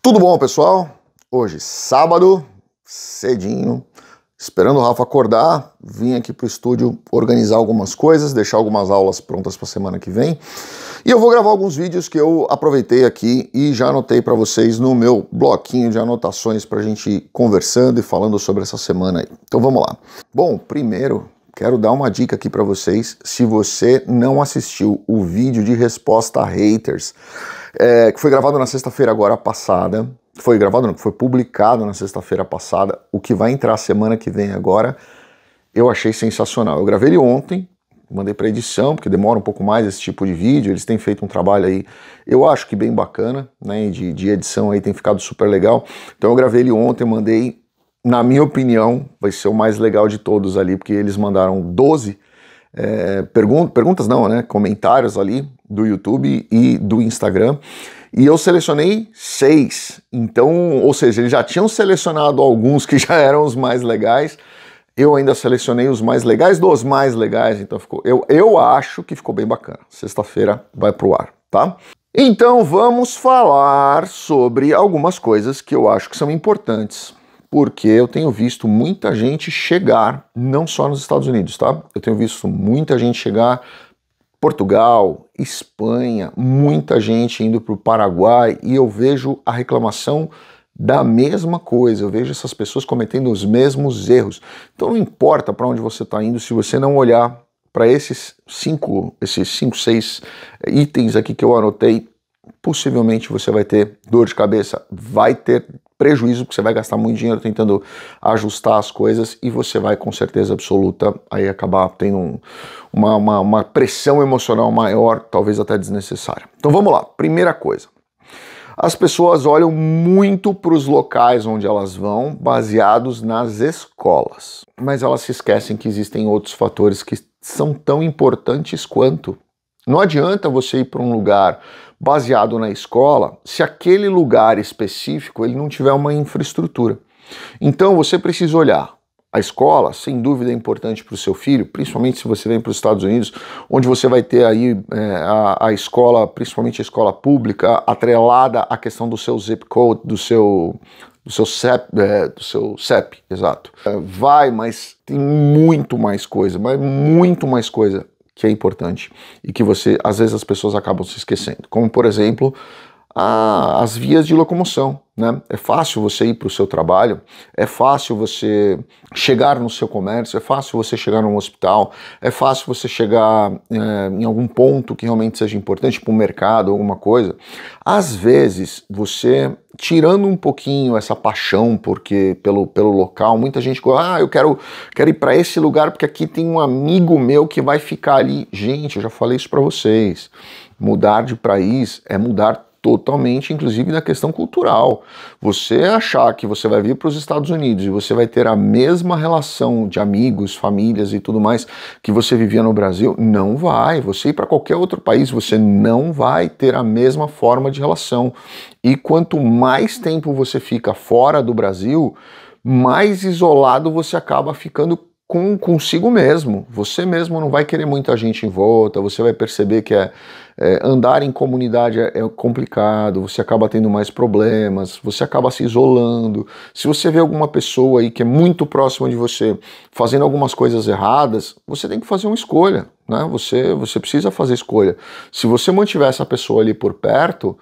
Tudo bom, pessoal? Hoje, sábado, cedinho, esperando o Rafa acordar, vim aqui para o estúdio organizar algumas coisas, deixar algumas aulas prontas para a semana que vem. E eu vou gravar alguns vídeos que eu aproveitei aqui e já anotei para vocês no meu bloquinho de anotações para a gente ir conversando e falando sobre essa semana aí. Então vamos lá. Bom, primeiro, Quero dar uma dica aqui para vocês. Se você não assistiu o vídeo de resposta a haters, é, que foi gravado na sexta-feira agora passada, foi gravado não, foi publicado na sexta-feira passada, o que vai entrar semana que vem agora, eu achei sensacional. Eu gravei ele ontem, mandei para edição, porque demora um pouco mais esse tipo de vídeo, eles têm feito um trabalho aí, eu acho que bem bacana, né, de, de edição aí, tem ficado super legal. Então eu gravei ele ontem, mandei na minha opinião, vai ser o mais legal de todos ali, porque eles mandaram 12 é, pergun perguntas, não, né? Comentários ali do YouTube e do Instagram. E eu selecionei seis. Então, ou seja, eles já tinham selecionado alguns que já eram os mais legais. Eu ainda selecionei os mais legais dos mais legais, então ficou. Eu, eu acho que ficou bem bacana. Sexta-feira vai pro ar, tá? Então vamos falar sobre algumas coisas que eu acho que são importantes porque eu tenho visto muita gente chegar, não só nos Estados Unidos, tá? Eu tenho visto muita gente chegar, Portugal, Espanha, muita gente indo para o Paraguai e eu vejo a reclamação da mesma coisa, eu vejo essas pessoas cometendo os mesmos erros. Então não importa para onde você está indo, se você não olhar para esses cinco, esses cinco, seis eh, itens aqui que eu anotei, possivelmente você vai ter dor de cabeça, vai ter prejuízo, porque você vai gastar muito dinheiro tentando ajustar as coisas e você vai com certeza absoluta aí acabar tendo um, uma, uma, uma pressão emocional maior, talvez até desnecessária. Então vamos lá, primeira coisa. As pessoas olham muito para os locais onde elas vão, baseados nas escolas. Mas elas se esquecem que existem outros fatores que são tão importantes quanto. Não adianta você ir para um lugar baseado na escola, se aquele lugar específico ele não tiver uma infraestrutura. Então você precisa olhar a escola, sem dúvida, é importante para o seu filho, principalmente se você vem para os Estados Unidos, onde você vai ter aí é, a, a, escola, principalmente a escola pública, atrelada à questão do seu zip code, do seu do seu CEP, é, do seu CEP, exato. É, vai, mas tem muito mais coisa, mas muito mais coisa que é importante e que você, às vezes, as pessoas acabam se esquecendo. Como, por exemplo, a, as vias de locomoção. Né? É fácil você ir para o seu trabalho, é fácil você chegar no seu comércio, é fácil você chegar num hospital, é fácil você chegar é, em algum ponto que realmente seja importante, para o tipo mercado, alguma coisa. Às vezes, você tirando um pouquinho essa paixão porque pelo, pelo local, muita gente fala, ah, eu quero, quero ir para esse lugar porque aqui tem um amigo meu que vai ficar ali. Gente, eu já falei isso para vocês. Mudar de país é mudar totalmente, inclusive na questão cultural. Você achar que você vai vir para os Estados Unidos e você vai ter a mesma relação de amigos, famílias e tudo mais que você vivia no Brasil, não vai. Você ir para qualquer outro país, você não vai ter a mesma forma de relação. E quanto mais tempo você fica fora do Brasil, mais isolado você acaba ficando com consigo mesmo. Você mesmo não vai querer muita gente em volta, você vai perceber que é, é, andar em comunidade é, é complicado, você acaba tendo mais problemas, você acaba se isolando. Se você vê alguma pessoa aí que é muito próxima de você fazendo algumas coisas erradas, você tem que fazer uma escolha, né? Você, você precisa fazer escolha. Se você mantiver essa pessoa ali por perto,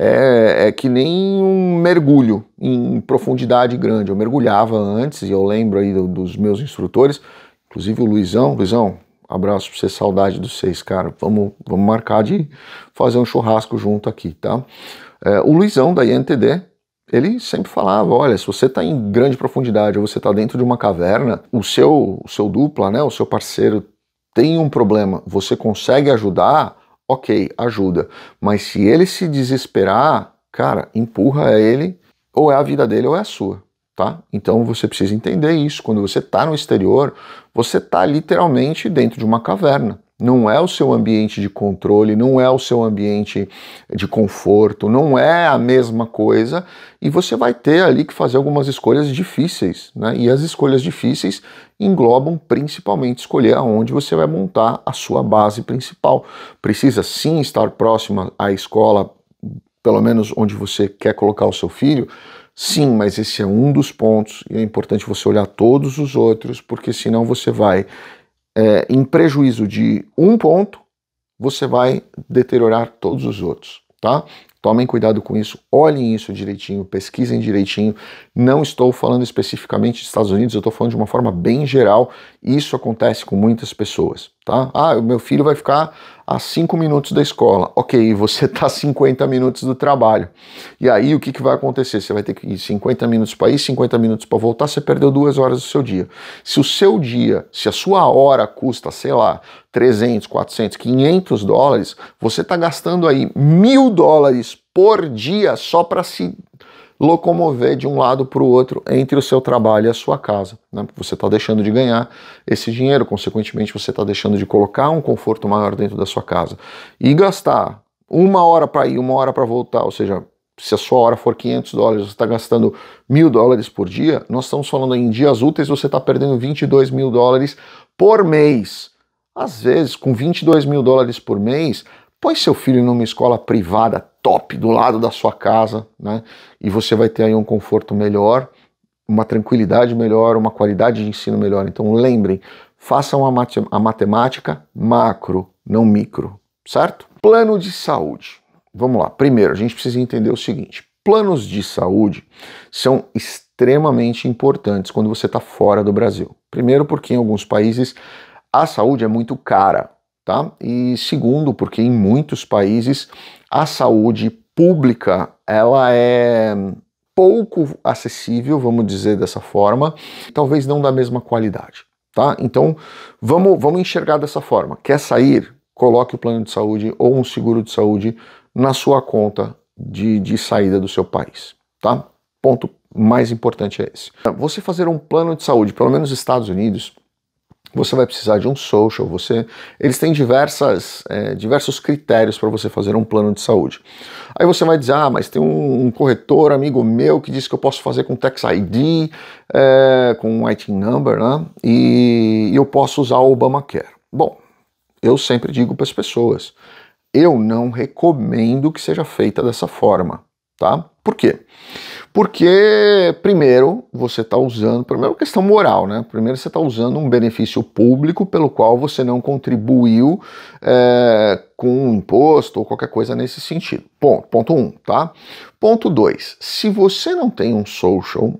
é, é, que nem um mergulho em profundidade grande. Eu mergulhava antes, e eu lembro aí do, dos meus instrutores, inclusive o Luizão. Luizão, abraço pra você, saudade dos seis, cara. Vamos, vamos marcar de fazer um churrasco junto aqui, tá? É, o Luizão da INTD, ele sempre falava, olha, se você está em grande profundidade ou você está dentro de uma caverna, o seu, o seu dupla, né, o seu parceiro tem um problema, você consegue ajudar, ok, ajuda. Mas se ele se desesperar, cara, empurra ele, ou é a vida dele ou é a sua, tá? Então você precisa entender isso. Quando você está no exterior, você está literalmente dentro de uma caverna não é o seu ambiente de controle, não é o seu ambiente de conforto, não é a mesma coisa, e você vai ter ali que fazer algumas escolhas difíceis, né? E as escolhas difíceis englobam principalmente escolher aonde você vai montar a sua base principal. Precisa sim estar próxima à escola, pelo menos onde você quer colocar o seu filho. Sim, mas esse é um dos pontos e é importante você olhar todos os outros, porque senão você vai é, em prejuízo de um ponto, você vai deteriorar todos os outros, tá? Tomem cuidado com isso, olhem isso direitinho, pesquisem direitinho. Não estou falando especificamente dos Estados Unidos, eu estou falando de uma forma bem geral. Isso acontece com muitas pessoas. Tá? Ah, o meu filho vai ficar a 5 minutos da escola. Ok, você está a 50 minutos do trabalho. E aí o que, que vai acontecer? Você vai ter que ir 50 minutos para ir, 50 minutos para voltar, você perdeu duas horas do seu dia. Se o seu dia, se a sua hora custa, sei lá, 300, 400, 500 dólares, você está gastando aí mil dólares por dia só para se locomover de um lado para o outro entre o seu trabalho e a sua casa. Né? Você está deixando de ganhar esse dinheiro, consequentemente, você está deixando de colocar um conforto maior dentro da sua casa. E gastar uma hora para ir, uma hora para voltar, ou seja, se a sua hora for 500 dólares, você está gastando mil dólares por dia, nós estamos falando em dias úteis, você está perdendo 22 mil dólares por mês. Às vezes, com 22 mil dólares por mês, Põe seu filho numa escola privada top do lado da sua casa, né? E você vai ter aí um conforto melhor, uma tranquilidade melhor, uma qualidade de ensino melhor. Então lembrem, façam a, a matemática macro, não micro, certo? Plano de saúde. Vamos lá. Primeiro, a gente precisa entender o seguinte: planos de saúde são extremamente importantes quando você está fora do Brasil. Primeiro, porque em alguns países a saúde é muito cara. Tá? E segundo, porque em muitos países a saúde pública ela é pouco acessível, vamos dizer dessa forma, talvez não da mesma qualidade, tá? Então, vamos, vamos enxergar dessa forma. Quer sair? Coloque o plano de saúde ou um seguro de saúde na sua conta de, de saída do seu país, tá? Ponto mais importante é esse. Você fazer um plano de saúde, pelo menos nos Estados Unidos, você vai precisar de um social, você, eles têm diversas, é, diversos critérios para você fazer um plano de saúde. Aí você vai dizer, ah, mas tem um, um corretor amigo meu que disse que eu posso fazer com Tax ID, é, com IT Number, né, e, e eu posso usar o Obamacare. Bom, eu sempre digo para as pessoas, eu não recomendo que seja feita dessa forma, tá? Por quê? Porque, primeiro, você está usando, primeiro questão moral, né? Primeiro, você está usando um benefício público pelo qual você não contribuiu é, com um imposto ou qualquer coisa nesse sentido. Ponto, ponto um, tá? Ponto dois, se você não tem um social,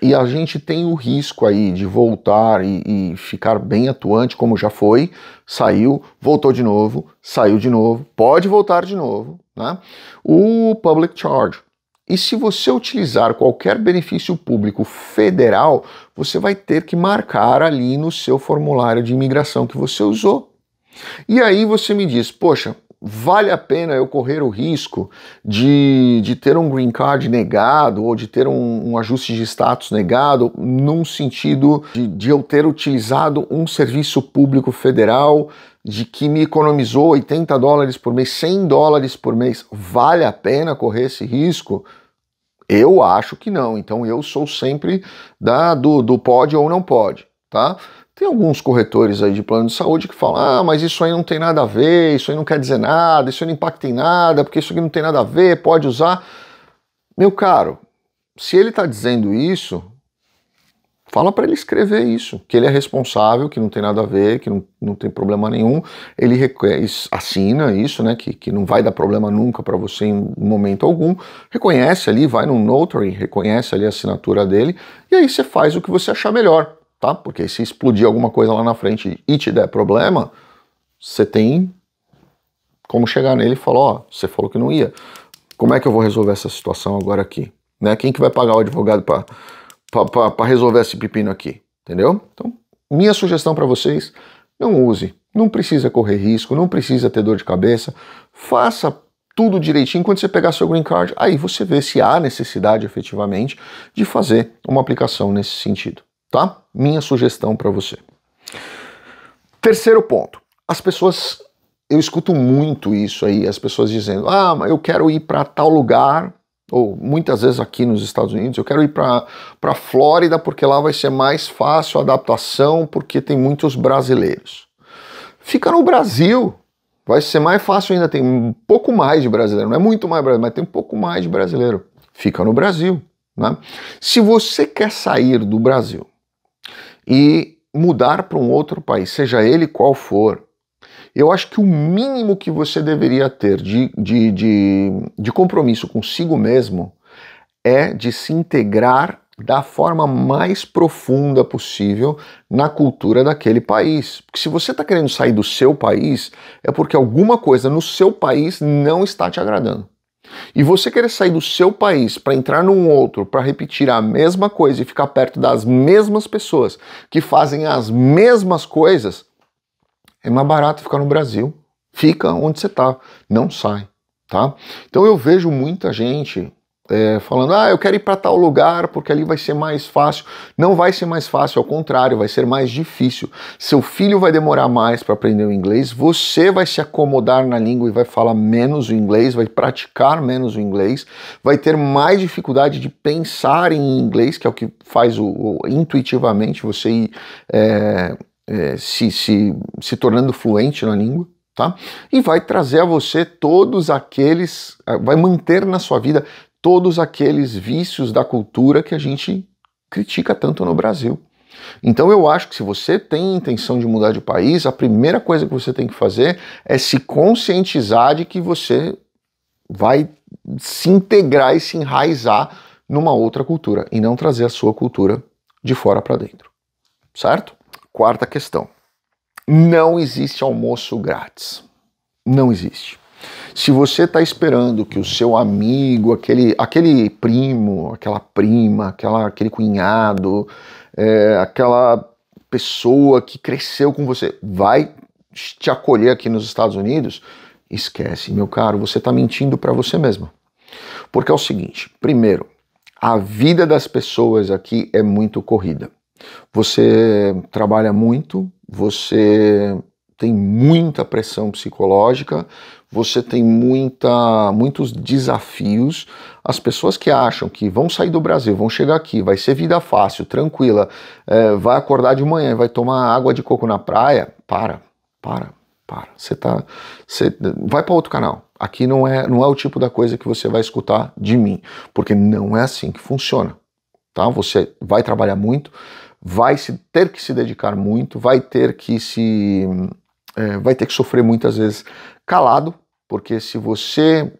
e a gente tem o risco aí de voltar e, e, ficar bem atuante, como já foi, saiu, voltou de novo, saiu de novo, pode voltar de novo, né? O public charge, e se você utilizar qualquer benefício público federal, você vai ter que marcar ali no seu formulário de imigração que você usou. E aí você me diz, poxa, vale a pena eu correr o risco de, de ter um green card negado ou de ter um, um ajuste de status negado, num sentido de, de eu ter utilizado um serviço público federal de que me economizou 80 dólares por mês, 100 dólares por mês, vale a pena correr esse risco? Eu acho que não. Então eu sou sempre da do, do pode ou não pode, tá? Tem alguns corretores aí de plano de saúde que falam: ah, mas isso aí não tem nada a ver, isso aí não quer dizer nada, isso aí não impacta em nada, porque isso aqui não tem nada a ver, pode usar. Meu caro, se ele está dizendo isso, Fala para ele escrever isso, que ele é responsável, que não tem nada a ver, que não, não tem problema nenhum. Ele é, assina isso, né, que, que não vai dar problema nunca para você em momento algum. Reconhece ali, vai no notary, reconhece ali a assinatura dele, e aí você faz o que você achar melhor, tá? Porque se explodir alguma coisa lá na frente e te der problema, você tem como chegar nele e falar, ó, você falou que não ia. Como é que eu vou resolver essa situação agora aqui? Né? Quem que vai pagar o advogado para para resolver esse pepino aqui, entendeu? Então, minha sugestão para vocês, não use, não precisa correr risco, não precisa ter dor de cabeça, faça tudo direitinho quando você pegar seu green card, aí você vê se há necessidade efetivamente de fazer uma aplicação nesse sentido, tá? Minha sugestão para você. Terceiro ponto, as pessoas eu escuto muito isso aí, as pessoas dizendo: "Ah, mas eu quero ir para tal lugar ou muitas vezes aqui nos Estados Unidos, eu quero ir para a Flórida porque lá vai ser mais fácil a adaptação, porque tem muitos brasileiros. Fica no Brasil, vai ser mais fácil ainda, tem um pouco mais de brasileiro, não é muito mais brasileiro, mas tem um pouco mais de brasileiro. Fica no Brasil. Né? Se você quer sair do Brasil e mudar para um outro país, seja ele qual for, eu acho que o mínimo que você deveria ter de, de, de, de compromisso consigo mesmo é de se integrar da forma mais profunda possível na cultura daquele país. Porque se você está querendo sair do seu país, é porque alguma coisa no seu país não está te agradando. E você querer sair do seu país para entrar num outro, para repetir a mesma coisa e ficar perto das mesmas pessoas que fazem as mesmas coisas, é mais barato ficar no Brasil. Fica onde você está, não sai, tá? Então eu vejo muita gente é, falando, ah, eu quero ir para tal lugar porque ali vai ser mais fácil. Não vai ser mais fácil, ao contrário, vai ser mais difícil. Seu filho vai demorar mais para aprender o inglês, você vai se acomodar na língua e vai falar menos o inglês, vai praticar menos o inglês, vai ter mais dificuldade de pensar em inglês, que é o que faz o, o intuitivamente você ir. É, é, se, se, se tornando fluente na língua, tá? E vai trazer a você todos aqueles, vai manter na sua vida todos aqueles vícios da cultura que a gente critica tanto no Brasil. Então eu acho que se você tem intenção de mudar de país, a primeira coisa que você tem que fazer é se conscientizar de que você vai se integrar e se enraizar numa outra cultura e não trazer a sua cultura de fora para dentro. Certo? Quarta questão: não existe almoço grátis. Não existe. Se você está esperando que o seu amigo, aquele, aquele primo, aquela prima, aquela, aquele cunhado, é, aquela pessoa que cresceu com você, vai te acolher aqui nos Estados Unidos, esquece, meu caro, você está mentindo para você mesma. Porque é o seguinte: primeiro, a vida das pessoas aqui é muito corrida. Você trabalha muito, você tem muita pressão psicológica, você tem muita, muitos desafios. As pessoas que acham que vão sair do Brasil, vão chegar aqui, vai ser vida fácil, tranquila, é, vai acordar de manhã vai tomar água de coco na praia, para, para, para. Você tá, você vai para outro canal. Aqui não é, não é o tipo da coisa que você vai escutar de mim, porque não é assim que funciona. Tá? Você vai trabalhar muito, vai se, ter que se dedicar muito, vai ter que se é, vai ter que sofrer muitas vezes calado, porque se você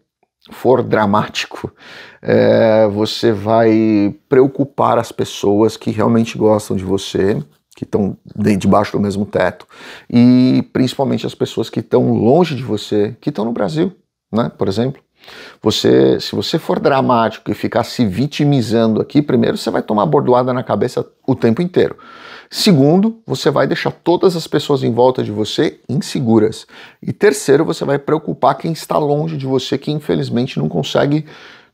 for dramático, é, você vai preocupar as pessoas que realmente gostam de você, que estão debaixo do mesmo teto, e principalmente as pessoas que estão longe de você, que estão no Brasil, né, por exemplo. Você, se você for dramático e ficar se vitimizando aqui, primeiro você vai tomar bordoada na cabeça o tempo inteiro. Segundo, você vai deixar todas as pessoas em volta de você inseguras. E terceiro, você vai preocupar quem está longe de você, que infelizmente não consegue,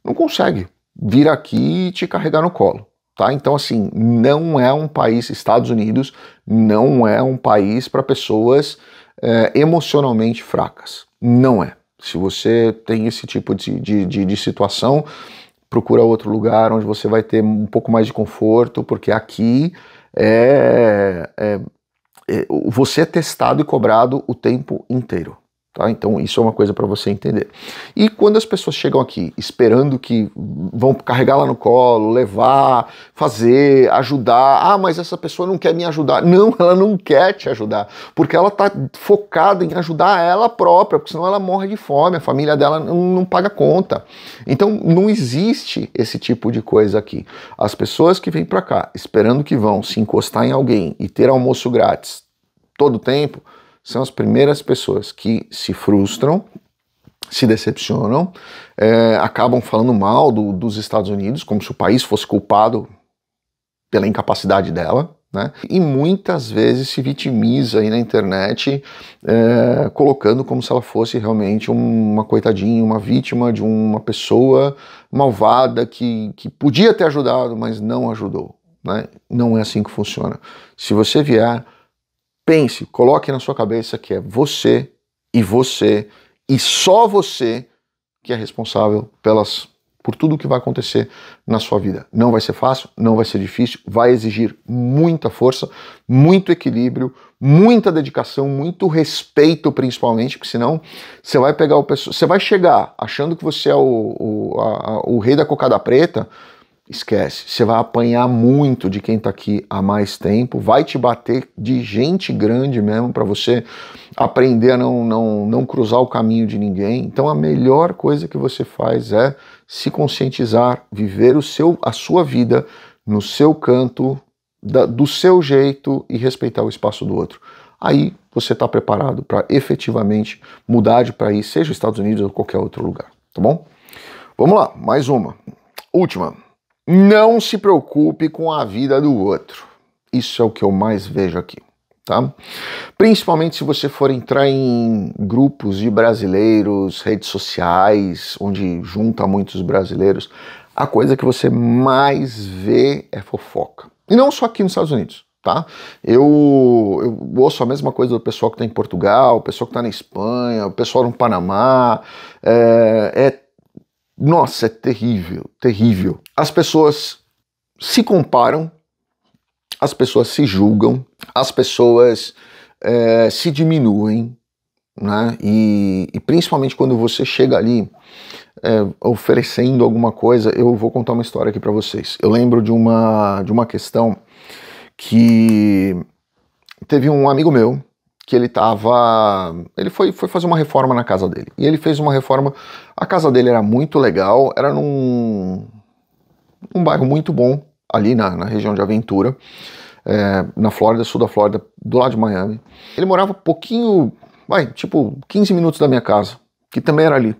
não consegue vir aqui e te carregar no colo. Tá? Então, assim, não é um país, Estados Unidos não é um país para pessoas é, emocionalmente fracas. Não é. Se você tem esse tipo de, de, de, de situação, procura outro lugar onde você vai ter um pouco mais de conforto, porque aqui é, é, é você é testado e cobrado o tempo inteiro. Tá? Então, isso é uma coisa para você entender. E quando as pessoas chegam aqui esperando que vão carregar lá no colo, levar, fazer, ajudar, ah, mas essa pessoa não quer me ajudar. Não, ela não quer te ajudar, porque ela está focada em ajudar ela própria, porque senão ela morre de fome, a família dela não paga conta. Então, não existe esse tipo de coisa aqui. As pessoas que vêm para cá esperando que vão se encostar em alguém e ter almoço grátis todo o tempo são as primeiras pessoas que se frustram, se decepcionam, é, acabam falando mal do, dos Estados Unidos, como se o país fosse culpado pela incapacidade dela. Né? E muitas vezes se vitimiza aí na internet, é, colocando como se ela fosse realmente uma coitadinha, uma vítima de uma pessoa malvada que, que podia ter ajudado, mas não ajudou. Né? Não é assim que funciona. Se você vier Pense, coloque na sua cabeça que é você e você e só você que é responsável pelas por tudo o que vai acontecer na sua vida. Não vai ser fácil, não vai ser difícil, vai exigir muita força, muito equilíbrio, muita dedicação, muito respeito, principalmente, porque senão você vai pegar o pessoal, você vai chegar achando que você é o, o, a, o rei da cocada preta, esquece. Você vai apanhar muito de quem está aqui há mais tempo, vai te bater de gente grande mesmo para você aprender a não, não, não cruzar o caminho de ninguém. Então a melhor coisa que você faz é se conscientizar, viver o seu, a sua vida no seu canto, da, do seu jeito e respeitar o espaço do outro. Aí você está preparado para efetivamente mudar de país, seja Estados Unidos ou qualquer outro lugar, tá bom? Vamos lá, mais uma. Última. Não se preocupe com a vida do outro. Isso é o que eu mais vejo aqui, tá? Principalmente se você for entrar em grupos de brasileiros, redes sociais, onde junta muitos brasileiros, a coisa que você mais vê é fofoca. E não só aqui nos Estados Unidos, tá? Eu, eu ouço a mesma coisa do pessoal que está em Portugal, o pessoal que está na Espanha, o pessoal no Panamá. É, é nossa, é terrível, terrível. As pessoas se comparam, as pessoas se julgam, as pessoas é, se diminuem, né? E, e, principalmente quando você chega ali é, oferecendo alguma coisa, eu vou contar uma história aqui para vocês. Eu lembro de uma de uma questão que teve um amigo meu que ele estava. Ele foi, foi fazer uma reforma na casa dele. E ele fez uma reforma. A casa dele era muito legal, era num um bairro muito bom, ali na, na região de Aventura, é, na Flórida, sul da Flórida, do lado de Miami. Ele morava pouquinho, vai, tipo 15 minutos da minha casa, que também era ali.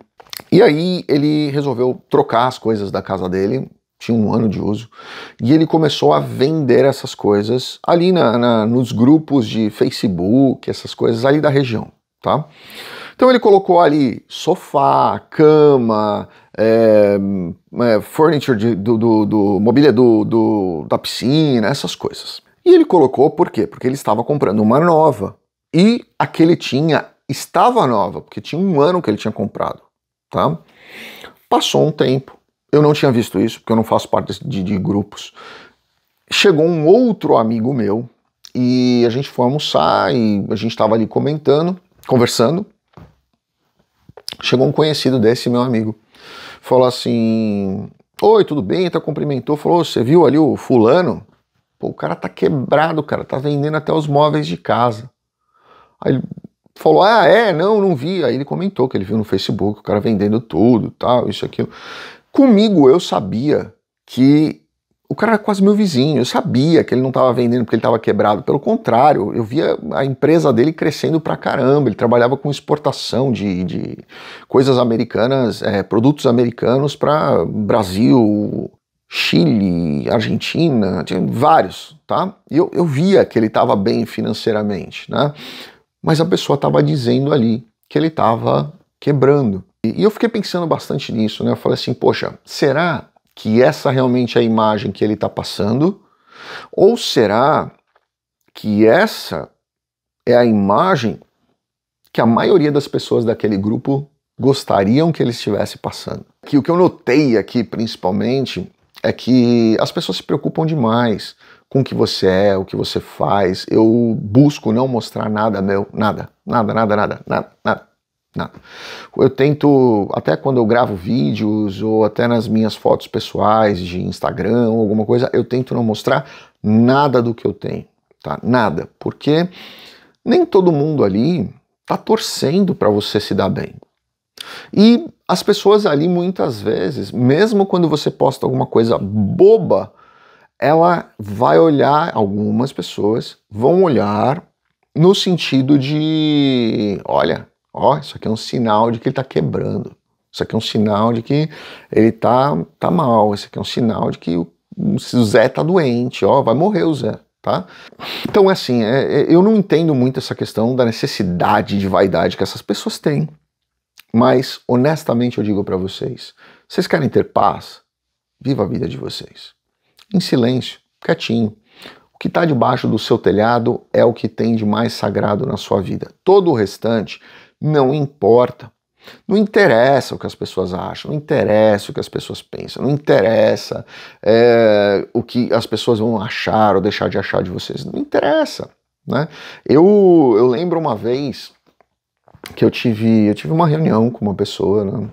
E aí ele resolveu trocar as coisas da casa dele tinha um ano de uso, e ele começou a vender essas coisas ali na, na, nos grupos de Facebook, essas coisas ali da região, tá? Então ele colocou ali sofá, cama, é, é, furniture de, do, do, do, mobília do, do, da piscina, essas coisas. E ele colocou por quê? Porque ele estava comprando uma nova e a que ele tinha estava nova, porque tinha um ano que ele tinha comprado, tá? Passou um tempo eu não tinha visto isso, porque eu não faço parte de, de grupos. Chegou um outro amigo meu e a gente foi almoçar e a gente estava ali comentando, conversando. Chegou um conhecido desse meu amigo. Falou assim: Oi, tudo bem? Então cumprimentou, falou: Você viu ali o fulano? Pô, o cara tá quebrado, cara, tá vendendo até os móveis de casa. Aí ele falou: Ah, é, não, não vi. Aí ele comentou que ele viu no Facebook o cara vendendo tudo, tal, isso, aquilo. Comigo eu sabia que o cara era quase meu vizinho, eu sabia que ele não estava vendendo porque ele estava quebrado, pelo contrário, eu via a empresa dele crescendo pra caramba, ele trabalhava com exportação de, de coisas americanas, é, produtos americanos para Brasil, Chile, Argentina, tinha vários, tá? E eu, eu via que ele estava bem financeiramente, né? Mas a pessoa estava dizendo ali que ele estava quebrando. E eu fiquei pensando bastante nisso, né? Eu falei assim, poxa, será que essa realmente é a imagem que ele está passando? Ou será que essa é a imagem que a maioria das pessoas daquele grupo gostariam que ele estivesse passando? Que o que eu notei aqui, principalmente, é que as pessoas se preocupam demais com o que você é, o que você faz. Eu busco não mostrar nada meu, nada, nada, nada, nada, nada, nada Nada. Eu tento, até quando eu gravo vídeos ou até nas minhas fotos pessoais de Instagram ou alguma coisa, eu tento não mostrar nada do que eu tenho, tá? Nada, porque nem todo mundo ali tá torcendo para você se dar bem. E as pessoas ali muitas vezes, mesmo quando você posta alguma coisa boba, ela vai olhar, algumas pessoas vão olhar no sentido de, olha, Ó, isso aqui é um sinal de que ele está quebrando. Isso aqui é um sinal de que ele tá, tá mal. Isso aqui é um sinal de que o, o Zé tá doente. Ó, vai morrer o Zé, tá? Então, é assim, é, é, eu não entendo muito essa questão da necessidade de vaidade que essas pessoas têm. Mas, honestamente, eu digo para vocês: vocês querem ter paz? Viva a vida de vocês. Em silêncio, quietinho. O que está debaixo do seu telhado é o que tem de mais sagrado na sua vida. Todo o restante não importa. Não interessa o que as pessoas acham, não interessa o que as pessoas pensam, não interessa é, o que as pessoas vão achar ou deixar de achar de vocês, não interessa. Né? Eu, eu lembro uma vez que eu tive, eu tive uma reunião com uma pessoa né?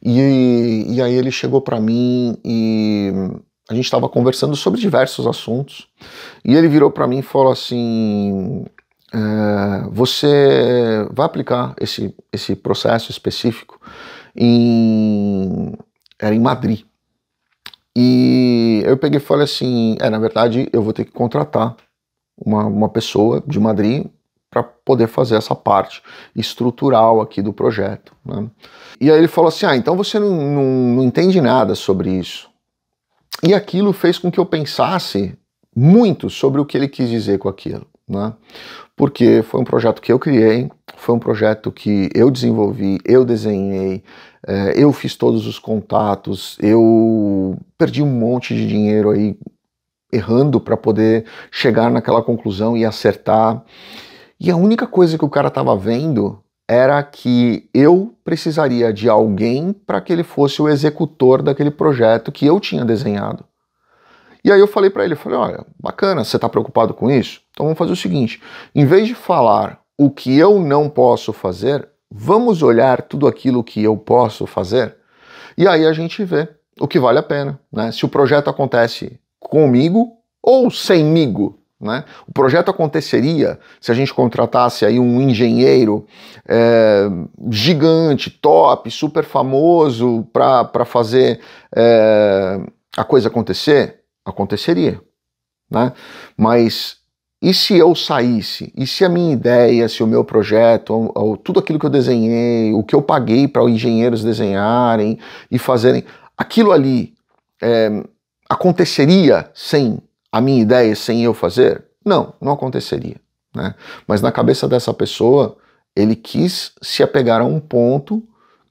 e, e aí ele chegou para mim e a gente estava conversando sobre diversos assuntos e ele virou para mim e falou assim: é, você vai aplicar esse, esse processo específico em, era é, em Madrid. E eu peguei e falei assim: é, na verdade, eu vou ter que contratar uma, uma pessoa de Madrid para poder fazer essa parte estrutural aqui do projeto. Né? E aí ele falou assim: ah, então você não, não, não entende nada sobre isso. E aquilo fez com que eu pensasse muito sobre o que ele quis dizer com aquilo né? Porque foi um projeto que eu criei, foi um projeto que eu desenvolvi, eu desenhei, é, eu fiz todos os contatos, eu perdi um monte de dinheiro aí errando para poder chegar naquela conclusão e acertar. E a única coisa que o cara estava vendo era que eu precisaria de alguém para que ele fosse o executor daquele projeto que eu tinha desenhado. E aí eu falei para ele, falei, olha, bacana, você está preocupado com isso? Então vamos fazer o seguinte, em vez de falar o que eu não posso fazer, vamos olhar tudo aquilo que eu posso fazer? E aí a gente vê o que vale a pena, né? Se o projeto acontece comigo ou semigo, né? O projeto aconteceria se a gente contratasse aí um engenheiro é, gigante, top, super famoso para fazer é, a coisa acontecer? Aconteceria. Né? Mas e se eu saísse? E se a minha ideia, se o meu projeto, ou, ou tudo aquilo que eu desenhei, o que eu paguei para engenheiros desenharem e fazerem, aquilo ali é, aconteceria sem a minha ideia, sem eu fazer? Não, não aconteceria. Né? Mas na cabeça dessa pessoa, ele quis se apegar a um ponto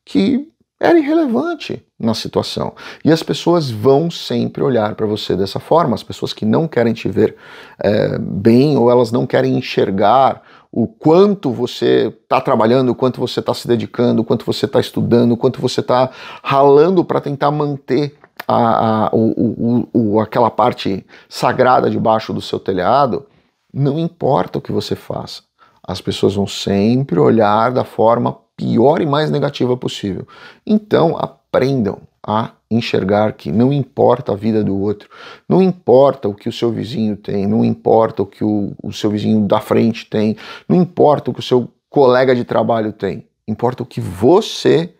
que era irrelevante na situação. E as pessoas vão sempre olhar para você dessa forma. As pessoas que não querem te ver é, bem ou elas não querem enxergar o quanto você está trabalhando, o quanto você está se dedicando, o quanto você está estudando, o quanto você está ralando para tentar manter a, a o, o, o, aquela parte sagrada debaixo do seu telhado, não importa o que você faça. As pessoas vão sempre olhar da forma pior e mais negativa possível. Então, aprendam a enxergar que não importa a vida do outro, não importa o que o seu vizinho tem, não importa o que o, o seu vizinho da frente tem, não importa o que o seu colega de trabalho tem, importa o que você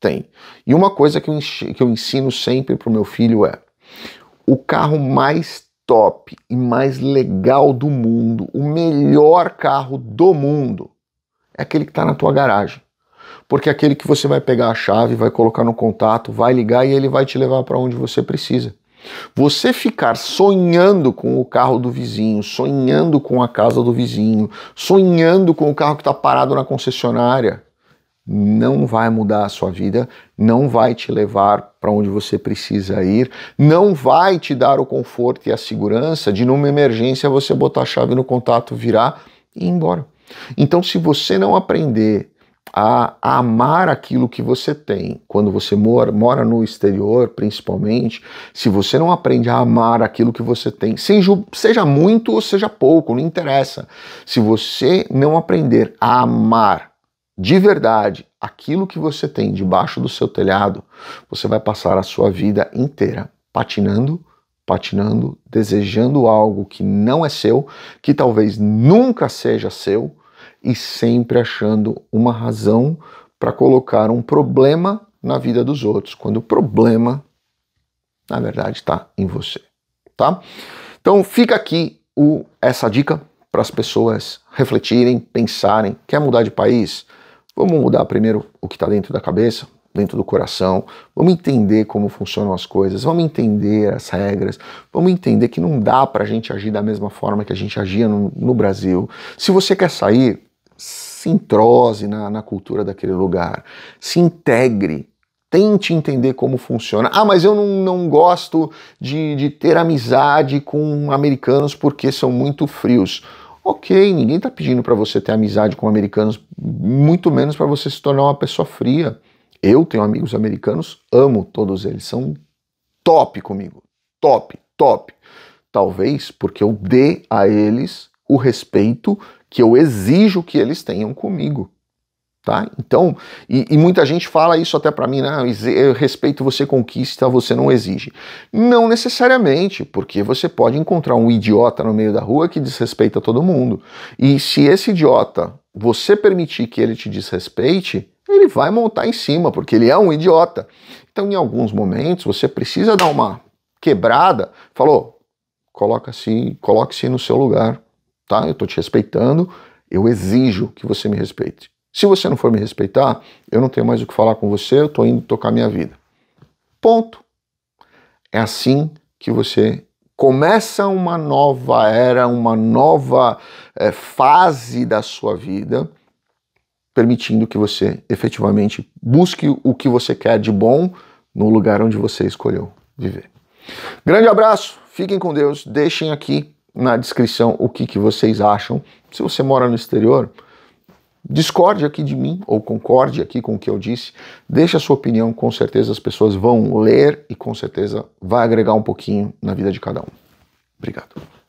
tem. E uma coisa que eu, que eu ensino sempre para o meu filho é: o carro mais top e mais legal do mundo, o melhor carro do mundo, é aquele que está na tua garagem porque é aquele que você vai pegar a chave, vai colocar no contato, vai ligar e ele vai te levar para onde você precisa. Você ficar sonhando com o carro do vizinho, sonhando com a casa do vizinho, sonhando com o carro que está parado na concessionária, não vai mudar a sua vida, não vai te levar para onde você precisa ir, não vai te dar o conforto e a segurança de numa emergência você botar a chave no contato, virar e ir embora. Então, se você não aprender a amar aquilo que você tem. Quando você mora, mora no exterior, principalmente, se você não aprende a amar aquilo que você tem, seja, seja muito ou seja pouco, não interessa. Se você não aprender a amar de verdade aquilo que você tem debaixo do seu telhado, você vai passar a sua vida inteira patinando patinando, desejando algo que não é seu, que talvez nunca seja seu, e sempre achando uma razão para colocar um problema na vida dos outros, quando o problema, na verdade, está em você, tá? Então fica aqui o, essa dica para as pessoas refletirem, pensarem. Quer mudar de país? Vamos mudar primeiro o que está dentro da cabeça, dentro do coração. Vamos entender como funcionam as coisas. Vamos entender as regras. Vamos entender que não dá para a gente agir da mesma forma que a gente agia no, no Brasil. Se você quer sair, se entrose na, na cultura daquele lugar, se integre, tente entender como funciona. Ah, mas eu não, não gosto de, de ter amizade com americanos porque são muito frios. Ok, ninguém está pedindo para você ter amizade com americanos, muito menos para você se tornar uma pessoa fria. Eu tenho amigos americanos, amo todos eles, são top comigo, top, top. Talvez porque eu dê a eles o respeito que eu exijo que eles tenham comigo. Tá? Então, e, e muita gente fala isso até para mim, né? Ah, eu respeito você conquista, você não exige. Não necessariamente, porque você pode encontrar um idiota no meio da rua que desrespeita todo mundo. E se esse idiota você permitir que ele te desrespeite, ele vai montar em cima, porque ele é um idiota. Então, em alguns momentos, você precisa dar uma quebrada, falou, coloca-se, coloque-se no seu lugar tá? Eu estou te respeitando, eu exijo que você me respeite. Se você não for me respeitar, eu não tenho mais o que falar com você, eu estou indo tocar minha vida. Ponto. É assim que você começa uma nova era, uma nova é, fase da sua vida, permitindo que você efetivamente busque o que você quer de bom no lugar onde você escolheu viver. Grande abraço, fiquem com Deus, deixem aqui na descrição o que, que vocês acham. Se você mora no exterior, discorde aqui de mim ou concorde aqui com o que eu disse. Deixe a sua opinião, com certeza as pessoas vão ler e com certeza vai agregar um pouquinho na vida de cada um. Obrigado.